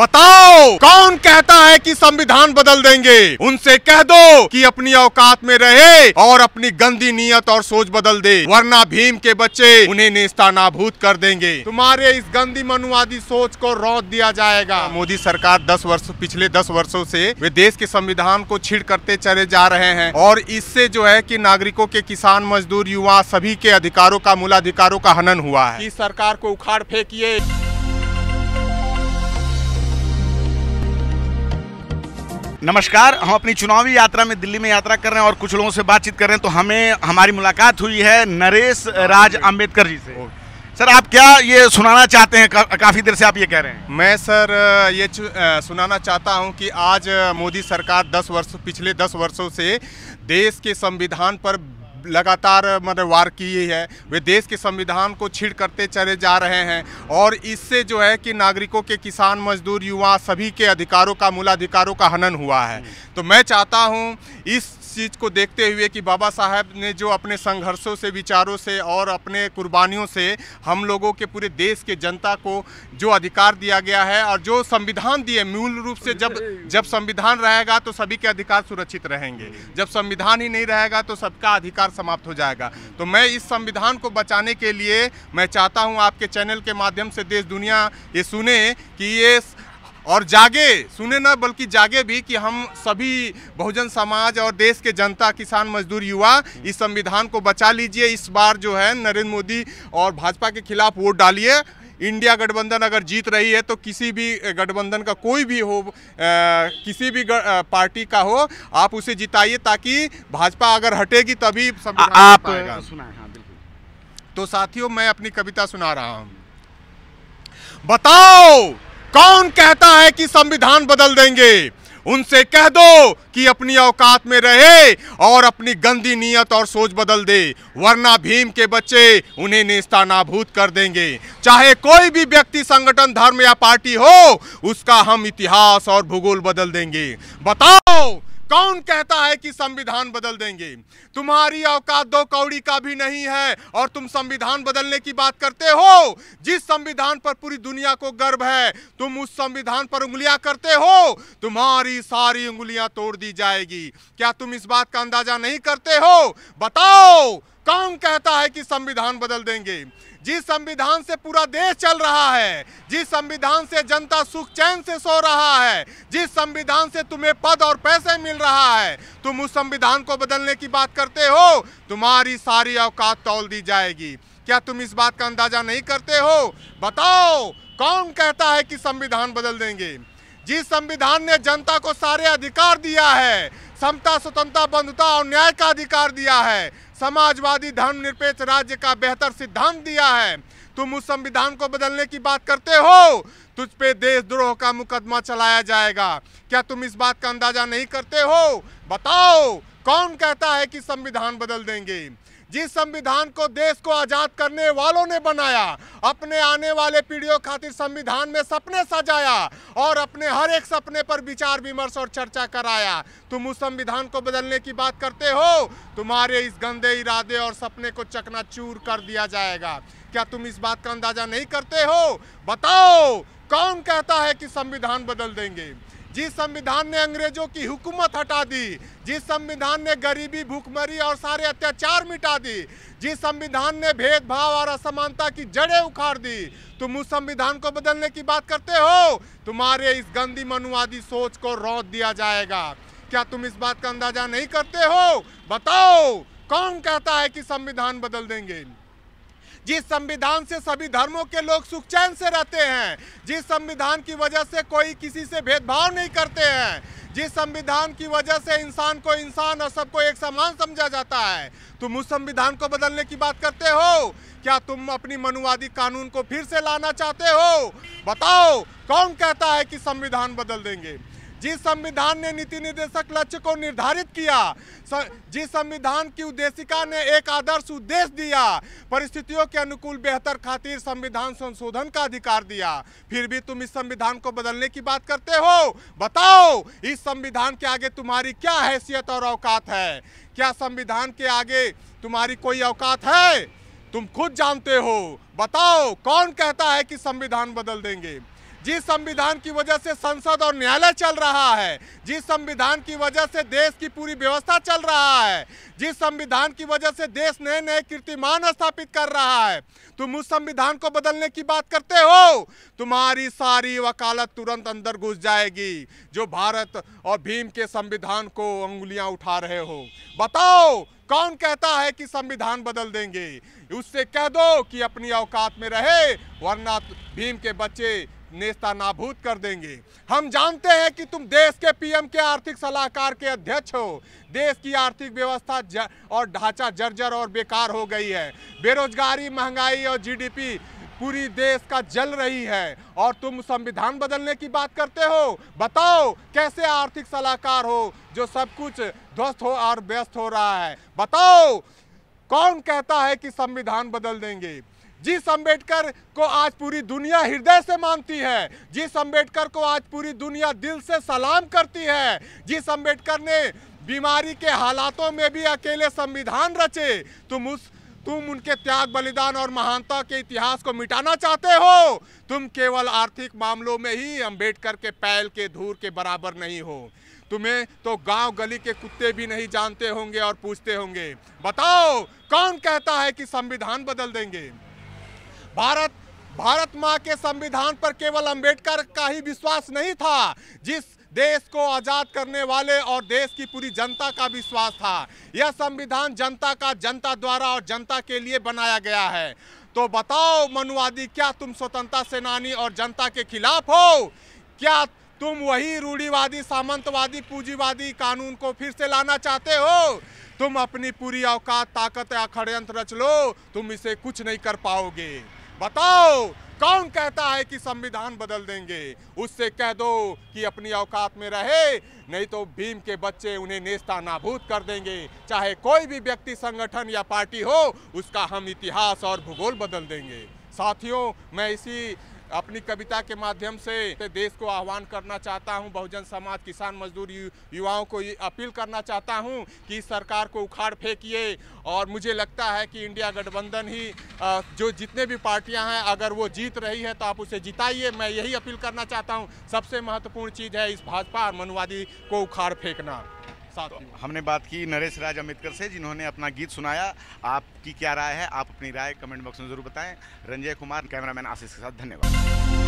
बताओ कौन कहता है कि संविधान बदल देंगे उनसे कह दो कि अपनी औकात में रहे और अपनी गंदी नीयत और सोच बदल दे वरना भीम के बच्चे उन्हें नेस्ता नाबूद कर देंगे तुम्हारे इस गंदी मनुवादी सोच को रोक दिया जाएगा मोदी सरकार दस वर्ष पिछले दस वर्षों से वे देश के संविधान को छिड़ करते चले जा रहे हैं और इससे जो है की नागरिकों के किसान मजदूर युवा सभी के अधिकारों का मूलाधिकारों का हनन हुआ है इस सरकार को उखाड़ फेंकिए नमस्कार हम अपनी चुनावी यात्रा में दिल्ली में यात्रा कर रहे हैं और कुछ लोगों से बातचीत कर रहे हैं तो हमें हमारी मुलाकात हुई है नरेश हाँ, राज अम्बेडकर जी से सर आप क्या ये सुनाना चाहते हैं का, काफ़ी देर से आप ये कह रहे हैं मैं सर ये सुनाना चाहता हूं कि आज मोदी सरकार 10 वर्ष पिछले 10 वर्षों से देश के संविधान पर लगातार मतलब वार किए है वे देश के संविधान को छिड़ करते चले जा रहे हैं और इससे जो है कि नागरिकों के किसान मजदूर युवा सभी के अधिकारों का मूलाधिकारों का हनन हुआ है तो मैं चाहता हूँ इस चीज़ को देखते हुए कि बाबा साहब ने जो अपने संघर्षों से विचारों से और अपने कुर्बानियों से हम लोगों के पूरे देश के जनता को जो अधिकार दिया गया है और जो संविधान दिए मूल रूप से जब जब संविधान रहेगा तो सभी के अधिकार सुरक्षित रहेंगे जब संविधान ही नहीं रहेगा तो सबका अधिकार समाप्त हो जाएगा तो मैं इस संविधान को बचाने के लिए मैं चाहता हूँ आपके चैनल के माध्यम से देश दुनिया ये सुने कि ये और जागे सुने ना बल्कि जागे भी कि हम सभी बहुजन समाज और देश के जनता किसान मजदूर युवा इस संविधान को बचा लीजिए इस बार जो है नरेंद्र मोदी और भाजपा के खिलाफ वोट डालिए इंडिया गठबंधन अगर जीत रही है तो किसी भी गठबंधन का कोई भी हो आ, किसी भी गर, आ, पार्टी का हो आप उसे जिताइए ताकि भाजपा अगर हटेगी तभी आ, आप सुनाए हाँ तो साथियों मैं अपनी कविता सुना रहा हूँ बताओ कौन कहता है कि संविधान बदल देंगे उनसे कह दो कि अपनी औकात में रहे और अपनी गंदी नीयत और सोच बदल दे वरना भीम के बच्चे उन्हें नेस्ता नाभूत कर देंगे चाहे कोई भी व्यक्ति संगठन धर्म या पार्टी हो उसका हम इतिहास और भूगोल बदल देंगे बताओ कौन कहता है कि संविधान बदल देंगे तुम्हारी औकात दो कौड़ी का भी नहीं है और तुम संविधान बदलने की बात करते हो जिस संविधान पर पूरी दुनिया को गर्व है तुम उस संविधान पर उंगलियां करते हो तुम्हारी सारी उंगलियां तोड़ दी जाएगी क्या तुम इस बात का अंदाजा नहीं करते हो बताओ कौन कहता है कि संविधान बदल देंगे जिस संविधान से पूरा देश चल रहा है जिस संविधान से जनता सुख चैन से सो रहा है जिस संविधान से तुम्हें पद और पैसे मिल रहा है तुम उस संविधान को बदलने की बात करते हो तुम्हारी सारी औकात तोल दी जाएगी क्या तुम इस बात का अंदाजा नहीं करते हो बताओ कौन कहता है कि संविधान बदल देंगे जिस संविधान ने जनता को सारे अधिकार दिया है समता स्वतंत्रता बंधुता और न्याय का अधिकार दिया है समाजवादी धर्मनिरपेक्ष राज्य का बेहतर सिद्धांत दिया है तुम उस संविधान को बदलने की बात करते हो तुझ पे देशद्रोह का मुकदमा चलाया जाएगा क्या तुम इस बात का अंदाजा नहीं करते हो बताओ कौन कहता है कि संविधान बदल देंगे जिस संविधान को देश को आज़ाद करने वालों ने बनाया अपने आने वाले पीढ़ियों खातिर संविधान में सपने सजाया और अपने हर एक सपने पर विचार विमर्श और चर्चा कराया तुम उस संविधान को बदलने की बात करते हो तुम्हारे इस गंदे इरादे और सपने को चकना कर दिया जाएगा क्या तुम इस बात का अंदाजा नहीं करते हो बताओ कौन कहता है कि संविधान बदल देंगे जिस संविधान ने अंग्रेजों की हुकूमत हटा दी जिस संविधान ने गरीबी भूखमरी और सारे अत्याचार मिटा दी जिस संविधान ने भेदभाव और असमानता की जड़ें उखाड़ दी तुम उस संविधान को बदलने की बात करते हो तुम्हारे इस गंदी मनुवादी सोच को रौद दिया जाएगा क्या तुम इस बात का अंदाजा नहीं करते हो बताओ कौन कहता है कि संविधान बदल देंगे जिस संविधान से सभी धर्मों के लोग सुख चैन से रहते हैं जिस संविधान की वजह से कोई किसी से भेदभाव नहीं करते हैं जिस संविधान की वजह से इंसान को इंसान और सबको एक समान समझा जाता है तुम उस संविधान को बदलने की बात करते हो क्या तुम अपनी मनुवादी कानून को फिर से लाना चाहते हो बताओ कौन कहता है कि संविधान बदल देंगे जिस संविधान ने नीति निर्देशक लक्ष्य को निर्धारित किया जिस संविधान की उद्देशिका ने एक आदर्श उद्देश्य दिया परिस्थितियों के अनुकूल बेहतर खातिर संविधान संशोधन का अधिकार दिया फिर भी तुम इस संविधान को बदलने की बात करते हो बताओ इस संविधान के आगे तुम्हारी क्या हैसियत और औकात है क्या संविधान के आगे तुम्हारी कोई औकात है तुम खुद जानते हो बताओ कौन कहता है कि संविधान बदल देंगे जिस संविधान की वजह से संसद और न्यायालय चल रहा है जिस संविधान की वजह से देश की पूरी व्यवस्था चल रहा है जिस संविधान की वजह से देश नए नए कीर्तिमान स्थापित कर रहा है तुम उस संविधान को बदलने की बात करते हो तुम्हारी सारी वकालत तुरंत अंदर घुस जाएगी जो भारत और भीम के संविधान को उंगुलियां उठा रहे हो बताओ कौन कहता है कि संविधान बदल देंगे उससे कह दो कि अपनी औकात में रहे वरना भीम के बच्चे नेस्ता नाबूद कर देंगे हम जानते हैं कि तुम देश के पीएम के आर्थिक सलाहकार के अध्यक्ष हो देश की आर्थिक व्यवस्था और ढांचा जर्जर और बेकार हो गई है बेरोजगारी महंगाई और जीडीपी पूरी देश का जल रही है और तुम संविधान बदलने की बात करते हो बताओ कैसे आर्थिक सलाहकार हो जो सब कुछ ध्वस्त हो और व्यस्त हो रहा है बताओ कौन कहता है कि संविधान बदल देंगे जिस अंबेडकर को आज पूरी दुनिया हृदय से मानती है जिस अंबेडकर को आज पूरी दुनिया दिल से सलाम करती है जिस अंबेडकर ने बीमारी के हालातों में भी अकेले संविधान रचे तुम उस तुम उनके त्याग बलिदान और महानता के इतिहास को मिटाना चाहते हो तुम केवल आर्थिक मामलों में ही अंबेडकर के पैल के धूर के बराबर नहीं हो तुम्हें तो गांव गली के कुत्ते भी नहीं जानते होंगे और पूछते होंगे बताओ कौन कहता है कि संविधान बदल देंगे भारत भारत माँ के संविधान पर केवल अंबेडकर का ही विश्वास नहीं था जिस देश को आज़ाद करने वाले और देश की पूरी जनता का विश्वास था यह संविधान जनता का जनता द्वारा और जनता के लिए बनाया गया है तो बताओ मनुवादी क्या तुम स्वतंत्रता सेनानी और जनता के खिलाफ हो क्या तुम वही रूढ़ीवादी सामंतवादी पूंजीवादी कानून को फिर से लाना चाहते हो तुम अपनी पूरी औकात ताकत या षडयंत्र रच लो तुम इसे कुछ नहीं कर पाओगे बताओ कौन कहता है कि संविधान बदल देंगे उससे कह दो कि अपनी औकात में रहे नहीं तो भीम के बच्चे उन्हें नेस्ता नाबूद कर देंगे चाहे कोई भी व्यक्ति संगठन या पार्टी हो उसका हम इतिहास और भूगोल बदल देंगे साथियों मैं इसी अपनी कविता के माध्यम से देश को आह्वान करना चाहता हूँ बहुजन समाज किसान मजदूर युवाओं को ये अपील करना चाहता हूँ कि सरकार को उखाड़ फेंकिए और मुझे लगता है कि इंडिया गठबंधन ही जो जितने भी पार्टियाँ हैं अगर वो जीत रही है तो आप उसे जिताइए मैं यही अपील करना चाहता हूँ सबसे महत्वपूर्ण चीज़ है इस भाजपा और मनुवादी को उखाड़ फेंकना साथ तो हमने बात की नरेश राज अम्बेडकर से जिन्होंने अपना गीत सुनाया आपकी क्या राय है आप अपनी राय कमेंट बॉक्स में जरूर बताएं रंजय कुमार कैमरामैन आशीष के साथ धन्यवाद